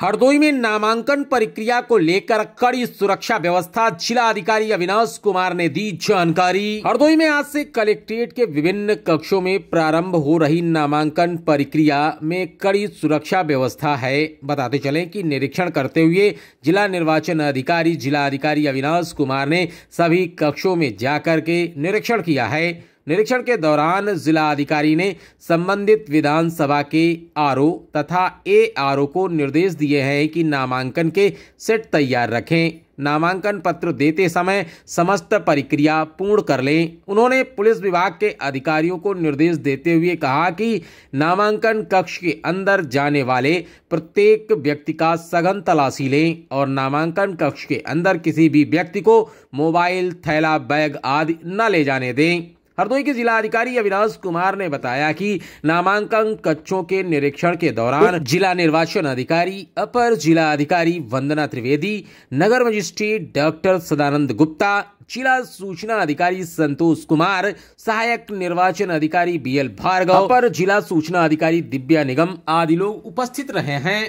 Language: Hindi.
हरदोई में नामांकन प्रक्रिया को लेकर कड़ी सुरक्षा व्यवस्था जिला अधिकारी अविनाश कुमार ने दी जानकारी हरदोई में आज से कलेक्ट्रेट के विभिन्न कक्षों में प्रारंभ हो रही नामांकन प्रक्रिया में कड़ी सुरक्षा व्यवस्था है बताते चले कि निरीक्षण करते हुए जिला निर्वाचन अधिकारी जिला अधिकारी अविनाश कुमार ने सभी कक्षों में जाकर के निरीक्षण किया है निरीक्षण के दौरान जिला अधिकारी ने संबंधित विधानसभा के आर तथा ए आर को निर्देश दिए हैं कि नामांकन के सेट तैयार रखें नामांकन पत्र देते समय समस्त प्रक्रिया पूर्ण कर लें उन्होंने पुलिस विभाग के अधिकारियों को निर्देश देते हुए कहा कि नामांकन कक्ष के अंदर जाने वाले प्रत्येक व्यक्ति का सघन तलाशी लें और नामांकन कक्ष के अंदर किसी भी व्यक्ति को मोबाइल थैला बैग आदि न ले जाने दें हरदोई के जिला अधिकारी अविनाश कुमार ने बताया कि नामांकन कक्षों के निरीक्षण के दौरान जिला निर्वाचन अधिकारी अपर जिला अधिकारी वंदना त्रिवेदी नगर मजिस्ट्रेट डॉक्टर सदानंद गुप्ता जिला सूचना अधिकारी संतोष कुमार सहायक निर्वाचन अधिकारी बी एल भार्गव अपर जिला सूचना अधिकारी दिव्या निगम आदि लोग उपस्थित रहे हैं